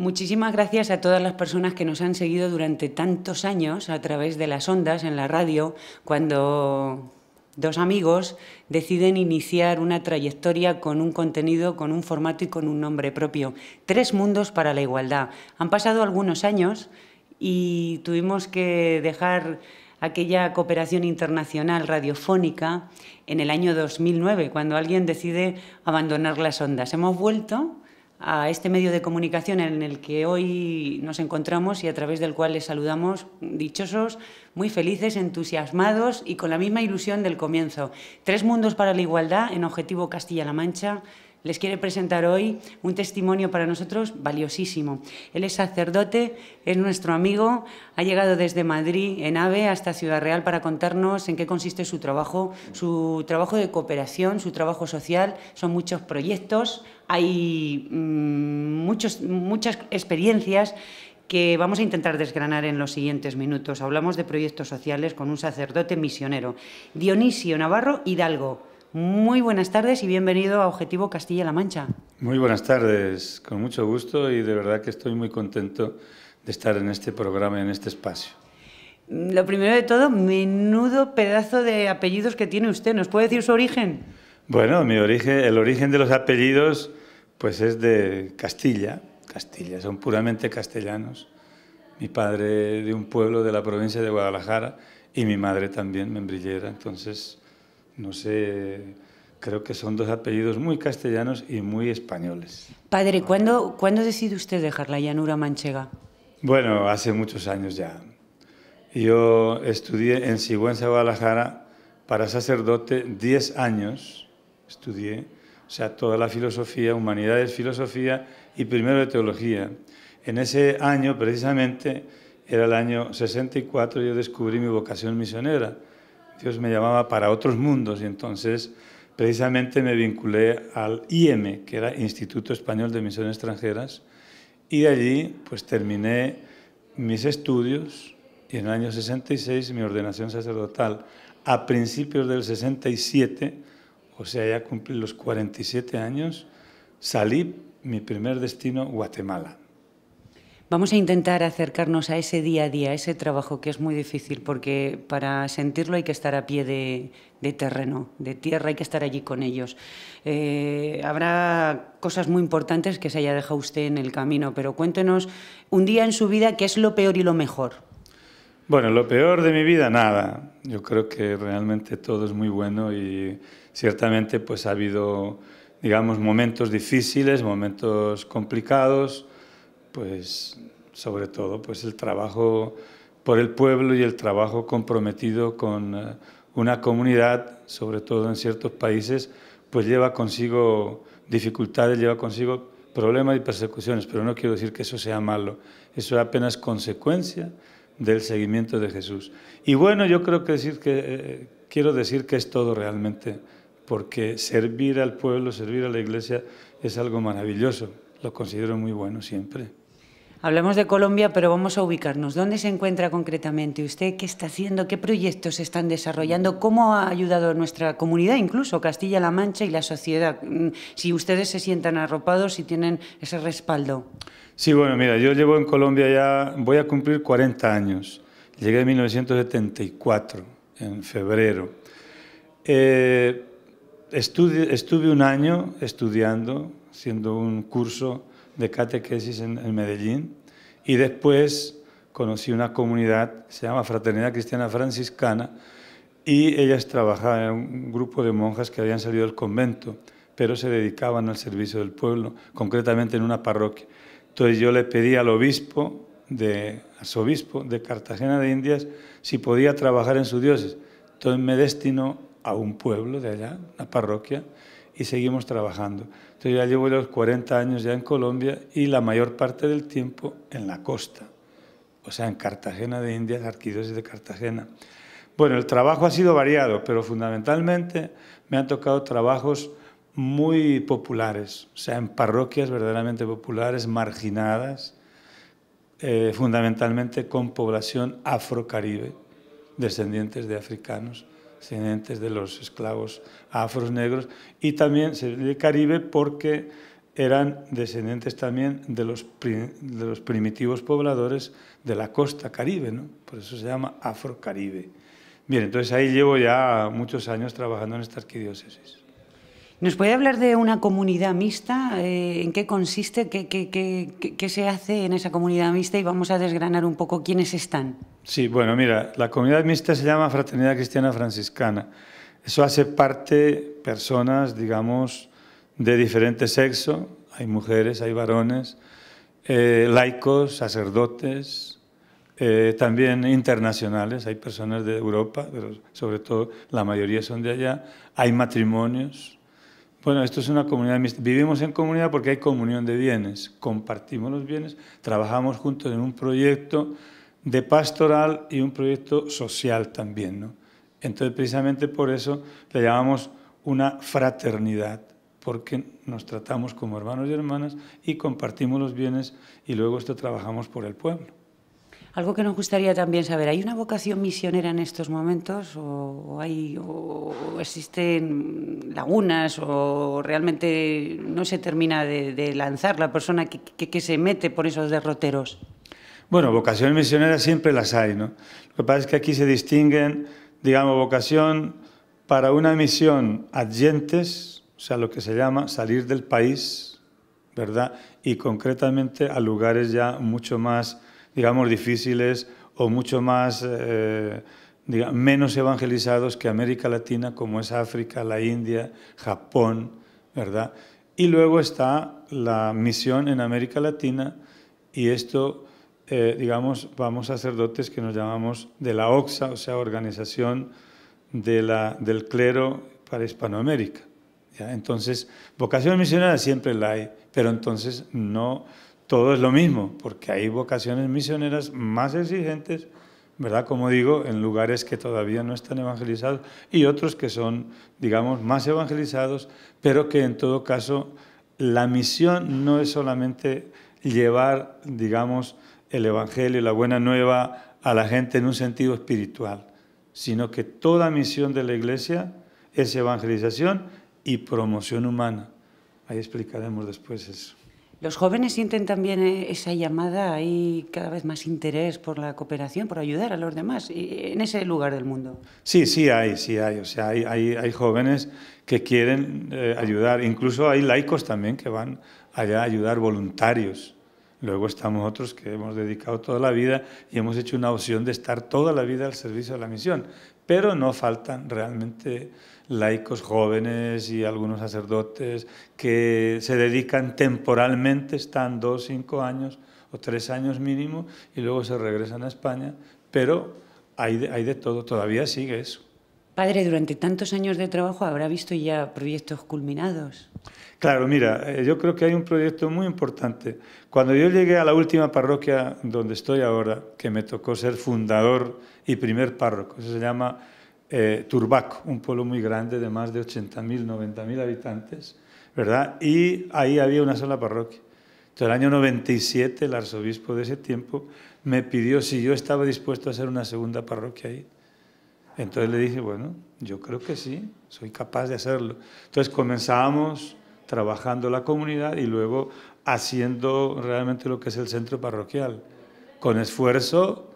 Muchísimas gracias a todas las personas que nos han seguido durante tantos años a través de las ondas en la radio, cuando dos amigos deciden iniciar una trayectoria con un contenido, con un formato y con un nombre propio. Tres mundos para la igualdad. Han pasado algunos años y tuvimos que dejar aquella cooperación internacional radiofónica en el año 2009, cuando alguien decide abandonar las ondas. Hemos vuelto a este medio de comunicación en el que hoy nos encontramos y a través del cual les saludamos dichosos, muy felices, entusiasmados y con la misma ilusión del comienzo. Tres mundos para la igualdad en Objetivo Castilla-La Mancha les quiere presentar hoy un testimonio para nosotros valiosísimo. Él es sacerdote, es nuestro amigo, ha llegado desde Madrid en AVE hasta Ciudad Real para contarnos en qué consiste su trabajo, su trabajo de cooperación, su trabajo social. Son muchos proyectos, hay mm, muchas experiencias que vamos a intentar desgranar en los siguientes minutos. Hablamos de proyectos sociales con un sacerdote misionero, Dionisio Navarro Hidalgo. Muy buenas tardes y bienvenido a Objetivo Castilla-La Mancha. Muy buenas tardes, con mucho gusto y de verdad que estoy muy contento de estar en este programa, en este espacio. Mm, lo primero de todo, menudo pedazo de apellidos que tiene usted. ¿Nos puede decir su origen? Bueno, mi origen, el origen de los apellidos, pues es de Castilla. Castilla, son puramente castellanos. Mi padre de un pueblo de la provincia de Guadalajara y mi madre también, membrillera. Entonces, no sé, creo que son dos apellidos muy castellanos y muy españoles. Padre, ¿cuándo, decide usted dejar la llanura manchega? Bueno, hace muchos años ya. Yo estudié en Sigüenza, Guadalajara, para sacerdote 10 años. Estudié, o sea, toda la filosofía, humanidades, filosofía y primero de teología. En ese año, precisamente, era el año 64, yo descubrí mi vocación misionera Dios me llamaba para otros mundos y entonces precisamente me vinculé al IM, que era Instituto Español de Misiones Extranjeras, y de allí pues terminé mis estudios y en el año 66 mi ordenación sacerdotal. A principios del 67, o sea, ya cumplí los 47 años, salí mi primer destino, Guatemala. Vamos a intentar acercarnos a ese día a día, a ese trabajo que es muy difícil, porque para sentirlo hay que estar a pie de, terreno, de tierra, hay que estar allí con ellos. Eh, habrá cosas muy importantes que se haya dejado usted en el camino, pero cuéntenos un día en su vida que es lo peor y lo mejor. Bueno, lo peor de mi vida, nada. Yo creo que realmente todo es muy bueno y ciertamente pues ha habido, digamos, momentos difíciles, momentos complicados pues sobre todo pues el trabajo por el pueblo y el trabajo comprometido con eh, una comunidad, sobre todo en ciertos países, pues lleva consigo dificultades, lleva consigo problemas y persecuciones, pero no quiero decir que eso sea malo, eso es apenas consecuencia del seguimiento de Jesús. Y bueno, yo creo que decir que eh, quiero decir que es todo realmente, porque servir al pueblo, servir a la iglesia es algo maravilloso, lo considero muy bueno siempre. Hablamos de Colombia, pero vamos a ubicarnos. ¿Dónde se encuentra concretamente usted? ¿Qué está haciendo? ¿Qué proyectos se están desarrollando? ¿Cómo ha ayudado a nuestra comunidad, incluso Castilla-La Mancha y la sociedad? Mm, si ustedes se sientan arropados y tienen ese respaldo. Sí, bueno, mira, yo llevo en Colombia ya, voy a cumplir 40 años. Llegué en 1974, en febrero. Eh, estuve, estuve un año estudiando, haciendo un curso de catequesis en, Medellín y después conocí una comunidad, se llama Fraternidad Cristiana Franciscana, y ellas trabajaban, en un grupo de monjas que habían salido del convento, pero se dedicaban al servicio del pueblo, concretamente en una parroquia. Entonces yo le pedí al obispo, de, obispo de Cartagena de Indias, si podía trabajar en su diócesis. Entonces me destinó a un pueblo de allá, una parroquia, y seguimos trabajando. Entonces ya llevo los 40 años ya en Colombia y la mayor parte del tiempo en la costa, o sea, en Cartagena de Indias, arquidiócesis de Cartagena. Bueno, el trabajo ha sido variado, pero fundamentalmente me han tocado trabajos muy populares, o sea, en parroquias verdaderamente populares, marginadas, eh, fundamentalmente con población afrocaribe, descendientes de africanos descendientes de los esclavos afros negros, y también se Caribe porque eran descendientes también de los, primitivos pobladores de la costa caribe, ¿no? por eso se llama Afro-Caribe. Bien, entonces ahí llevo ya muchos años trabajando en esta arquidiócesis. ¿Nos puede hablar de una comunidad mixta? Eh, ¿En qué consiste? ¿Qué, qué, se hace en esa comunidad mixta? Y vamos a desgranar un poco quiénes están. Sí, bueno, mira, la comunidad mixta se llama Fraternidad Cristiana Franciscana. Eso hace parte personas, digamos, de diferente sexo. Hay mujeres, hay varones, eh, laicos, sacerdotes, eh, también internacionales, hay personas de Europa, pero sobre todo la mayoría son de allá, hay matrimonios, bueno, esto es una comunidad Vivimos en comunidad porque hay comunión de bienes, compartimos los bienes, trabajamos juntos en un proyecto de pastoral y un proyecto social también. ¿no? Entonces, precisamente por eso le llamamos una fraternidad, porque nos tratamos como hermanos y hermanas y compartimos los bienes y luego esto trabajamos por el pueblo. Algo que nos gustaría también saber, ¿hay una vocación misionera en estos momentos o, hay, existen lagunas o realmente no se termina de, lanzar la persona que, se mete por esos derroteros? Bueno, vocaciones misioneras siempre las hay, ¿no? Lo que pasa es que aquí se distinguen, digamos, vocación para una misión adyentes, o sea, lo que se llama salir del país, ¿verdad? Y concretamente a lugares ya mucho más digamos, difíciles o mucho más, eh, menos evangelizados que América Latina, como es África, la India, Japón, ¿verdad? Y luego está la misión en América Latina y esto, eh, digamos, vamos sacerdotes que nos llamamos de la OXA, o sea, Organización de la, del Clero para Hispanoamérica. ¿ya? Entonces, vocación misionera siempre la hay, pero entonces no todo es lo mismo, porque hay vocaciones misioneras más exigentes, ¿verdad? Como digo, en lugares que todavía no están evangelizados y otros que son, digamos, más evangelizados, pero que en todo caso la misión no es solamente llevar, digamos, el Evangelio, la buena nueva a la gente en un sentido espiritual, sino que toda misión de la iglesia es evangelización y promoción humana. Ahí explicaremos después eso. Los jóvenes sienten también eh, esa llamada, hay cada vez más interés por la cooperación, por ayudar a los demás eh, en ese lugar del mundo. Sí, sí hay, sí hay. O sea, hay, jóvenes que quieren eh, ayudar. Incluso hay laicos también que van allá a ayudar voluntarios. Luego estamos otros que hemos dedicado toda la vida y hemos hecho una opción de estar toda la vida al servicio de la misión pero no faltan realmente laicos jóvenes y algunos sacerdotes que se dedican temporalmente, están dos, cinco años o tres años mínimo y luego se regresan a España, pero hay de, hay de todo, todavía sigue eso. Padre, durante tantos años de trabajo habrá visto ya proyectos culminados. Claro, mira, eh, yo creo que hay un proyecto muy importante. Cuando yo llegué a la última parroquia donde estoy ahora, que me tocó ser fundador y primer párroco, eso se llama turbac eh, Turbaco, un pueblo muy grande de más de 80.000, 90.000 habitantes, ¿verdad? Y ahí había una sola parroquia. Entonces, el año 97, el arzobispo de ese tiempo me pidió si yo estaba dispuesto a hacer una segunda parroquia ahí. Entonces le dije, bueno, yo creo que sí, soy capaz de hacerlo. Entonces comenzamos trabajando la comunidad y luego haciendo realmente lo que es el centro parroquial, con esfuerzo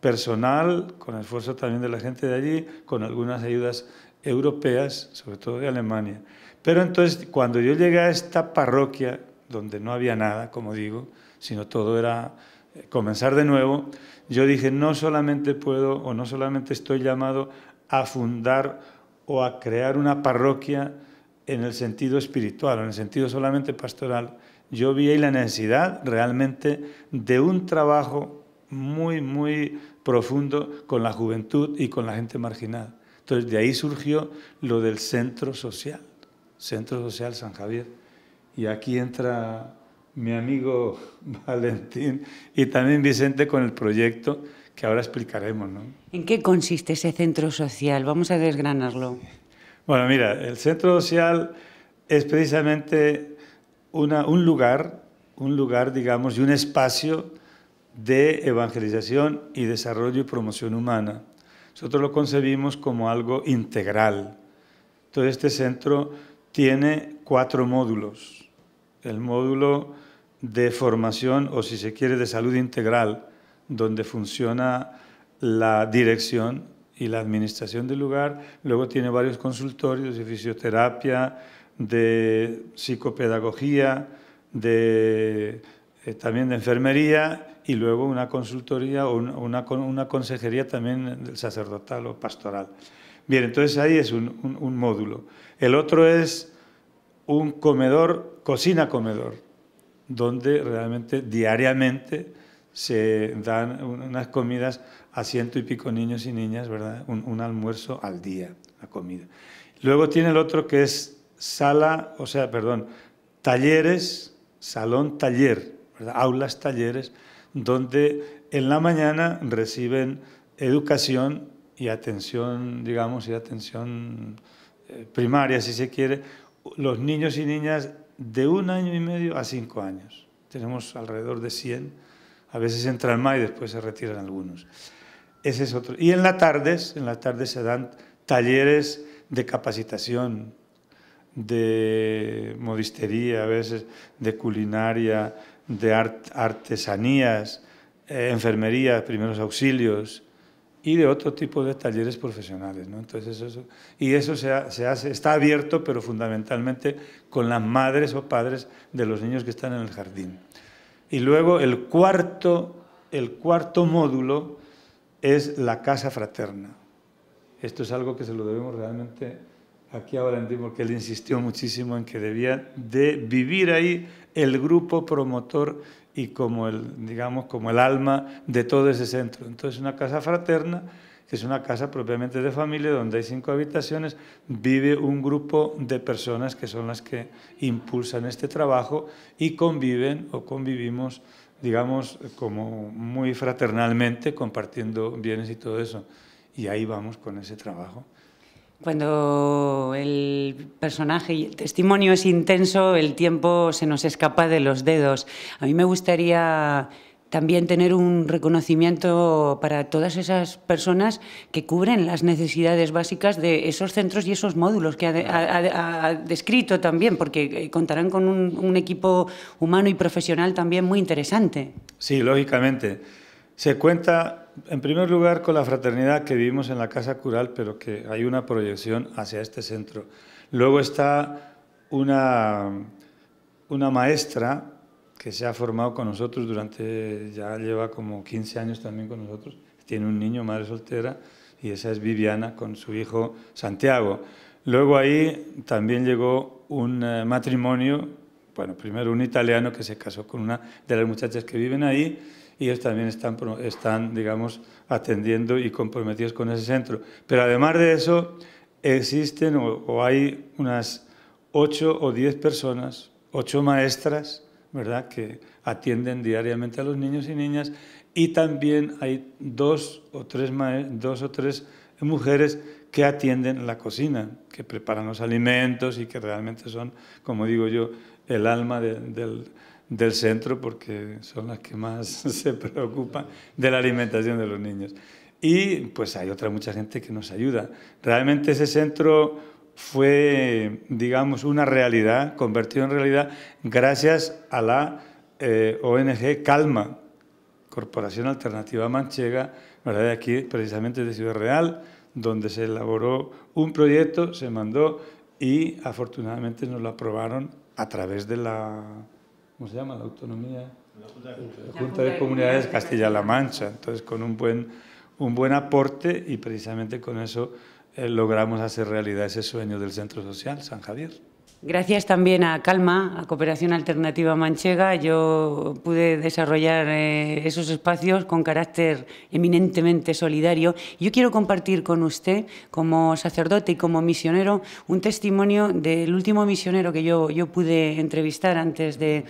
personal, con esfuerzo también de la gente de allí, con algunas ayudas europeas, sobre todo de Alemania. Pero entonces cuando yo llegué a esta parroquia, donde no había nada, como digo, sino todo era comenzar de nuevo, yo dije, no solamente puedo o no solamente estoy llamado a fundar o a crear una parroquia en el sentido espiritual, en el sentido solamente pastoral. Yo vi ahí la necesidad realmente de un trabajo muy, muy profundo con la juventud y con la gente marginada. Entonces de ahí surgió lo del centro social, Centro Social San Javier. Y aquí entra mi amigo Valentín y también Vicente con el proyecto que ahora explicaremos. ¿no? ¿En qué consiste ese centro social? Vamos a desgranarlo. Bueno, mira, el centro social es precisamente una, un lugar, un lugar, digamos, y un espacio de evangelización y desarrollo y promoción humana. Nosotros lo concebimos como algo integral. Entonces, este centro tiene cuatro módulos. El módulo de formación o si se quiere de salud integral, donde funciona la dirección y la administración del lugar. Luego tiene varios consultorios de fisioterapia, de psicopedagogía, de, eh, también de enfermería y luego una consultoría o una, consejería también del sacerdotal o pastoral. Bien, entonces ahí es un módulo. El otro es un comedor, cocina-comedor donde realmente diariamente se dan unas comidas a ciento y pico niños y niñas, ¿verdad? Un, almuerzo al día, la comida. Luego tiene el otro que es sala, o sea, perdón, talleres, salón taller, aulas talleres, donde en la mañana reciben educación y atención, digamos, y atención eh, primaria, si se quiere, los niños y niñas de un año y medio a cinco años. Tenemos alrededor de 100, a veces entran más y después se retiran algunos. Ese es otro. Y en las tardes, en se dan talleres de capacitación, de modistería, a veces de culinaria, de artesanías, eh, enfermería, primeros auxilios, y de otro tipo de talleres profesionales. ¿no? Entonces eso, y eso se, se, hace, está abierto, pero fundamentalmente con las madres o padres de los niños que están en el jardín. Y luego el cuarto, el cuarto módulo es la casa fraterna. Esto es algo que se lo debemos realmente aquí ahora en porque él insistió muchísimo en que debía de vivir ahí el grupo promotor y como el, digamos, como el alma de todo ese centro. Entonces, una casa fraterna, que es una casa propiamente de familia, donde hay cinco habitaciones, vive un grupo de personas que son las que impulsan este trabajo y conviven o convivimos, digamos, como muy fraternalmente, compartiendo bienes y todo eso. Y ahí vamos con ese trabajo. Cuando el personaje y el testimonio es intenso, el tiempo se nos escapa de los dedos. A mí me gustaría también tener un reconocimiento para todas esas personas que cubren las necesidades básicas de esos centros y esos módulos que ha, descrito también, porque eh, contarán con un, un, equipo humano y profesional también muy interesante. Sí, lógicamente. Se cuenta en primer lugar, con la fraternidad que vivimos en la Casa Cural, pero que hay una proyección hacia este centro. Luego está una, maestra que se ha formado con nosotros durante, ya lleva como 15 años también con nosotros, tiene un niño, madre soltera, y esa es Viviana con su hijo Santiago. Luego ahí también llegó un eh, matrimonio, bueno, primero un italiano que se casó con una de las muchachas que viven ahí, y ellos también están, digamos, atendiendo y comprometidos con ese centro. Pero además de eso, existen o, hay unas ocho o diez personas, ocho maestras, ¿verdad?, que atienden diariamente a los niños y niñas y también hay dos o tres, dos o tres mujeres que atienden la cocina, que preparan los alimentos y que realmente son, como digo yo, el alma del, del centro porque son las que más se preocupan de la alimentación de los niños. Y pues hay otra mucha gente que nos ayuda. Realmente ese centro fue, digamos, una realidad, convertido en realidad gracias a la eh, ONG Calma, Corporación Alternativa Manchega, ¿verdad? de aquí precisamente de Ciudad Real, donde se elaboró un proyecto, se mandó y afortunadamente nos lo aprobaron a través de la ¿cómo se llama? La autonomía. Junta de, Comunidades Castilla-La Mancha. Entonces, con un buen, un buen aporte y precisamente con eso eh, logramos hacer realidad ese sueño del Centro Social San Javier. Gracias también a Calma, a Cooperación Alternativa Manchega, yo pude desarrollar eh, esos espacios con carácter eminentemente solidario. Yo quiero compartir con usted, como sacerdote y como misionero, un testimonio del último misionero que yo, pude entrevistar antes de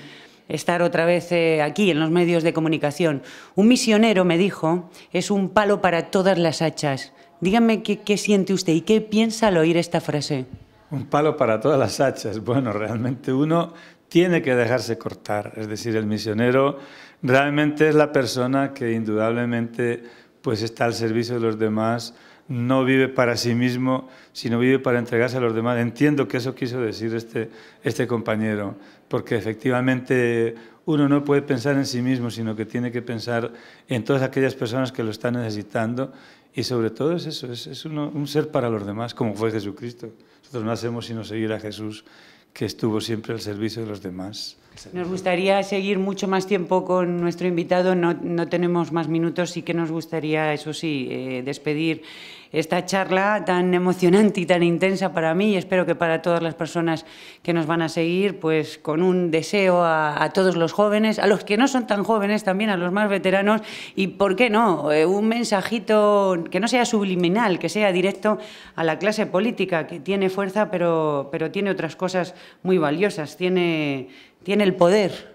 estar otra vez eh, aquí en los medios de comunicación. Un misionero me dijo, es un palo para todas las hachas. Dígame qué siente usted y qué piensa al oír esta frase un palo para todas las hachas. Bueno, realmente uno tiene que dejarse cortar, es decir, el misionero realmente es la persona que indudablemente pues está al servicio de los demás, no vive para sí mismo, sino vive para entregarse a los demás. Entiendo que eso quiso decir este, este compañero, porque efectivamente uno no puede pensar en sí mismo, sino que tiene que pensar en todas aquellas personas que lo están necesitando y sobre todo es eso, es, un ser para los demás, como fue Jesucristo. Nosotros no hacemos sino seguir a Jesús, que estuvo siempre al servicio de los demás. Nos gustaría seguir mucho más tiempo con nuestro invitado, no, tenemos más minutos, sí que nos gustaría, eso sí, eh, despedir esta charla tan emocionante y tan intensa para mí y espero que para todas las personas que nos van a seguir, pues con un deseo a, a todos los jóvenes, a los que no son tan jóvenes también, a los más veteranos y, ¿por qué no?, eh, un mensajito que no sea subliminal, que sea directo a la clase política, que tiene fuerza pero, pero tiene otras cosas muy valiosas, tiene, tiene el poder.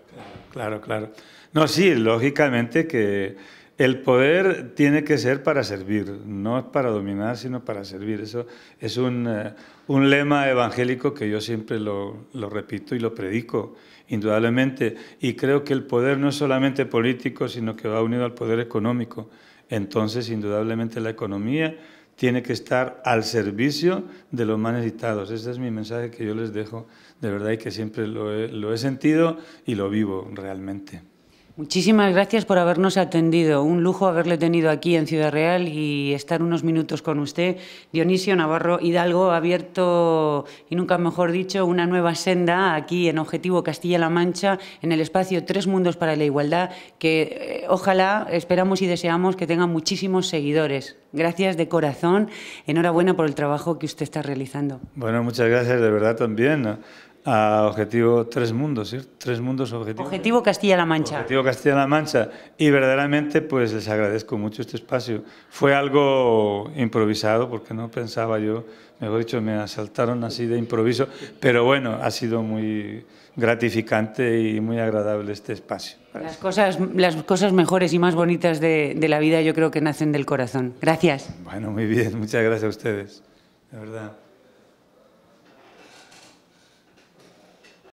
Claro, claro. No, sí, lógicamente que el poder tiene que ser para servir, no para dominar, sino para servir. Eso es un, eh, lema evangélico que yo siempre lo, repito y lo predico, indudablemente. Y creo que el poder no es solamente político, sino que va unido al poder económico. Entonces, indudablemente, la economía tiene que estar al servicio de los más necesitados. Ese es mi mensaje que yo les dejo de verdad y que siempre lo he sentido y lo vivo realmente. Muchísimas gracias por habernos atendido. Un lujo haberle tenido aquí en Ciudad Real y estar unos minutos con usted. Dionisio Navarro Hidalgo ha abierto, y nunca mejor dicho, una nueva senda aquí en Objetivo Castilla-La Mancha, en el espacio Tres Mundos para la Igualdad, que eh, ojalá, esperamos y deseamos que tenga muchísimos seguidores. Gracias de corazón. Enhorabuena por el trabajo que usted está realizando. Bueno, muchas gracias de verdad también a Objetivo Tres Mundos, ¿sí? Tres Mundos Objetivo. Objetivo Castilla-La Mancha. Objetivo Castilla-La Mancha. Y verdaderamente, pues les agradezco mucho este espacio. Fue algo improvisado, porque no pensaba yo, mejor dicho, me asaltaron así de improviso, pero bueno, ha sido muy gratificante y muy agradable este espacio. Las cosas, las cosas mejores y más bonitas de, de la vida yo creo que nacen del corazón. Gracias. Bueno, muy bien, muchas gracias a ustedes, de verdad.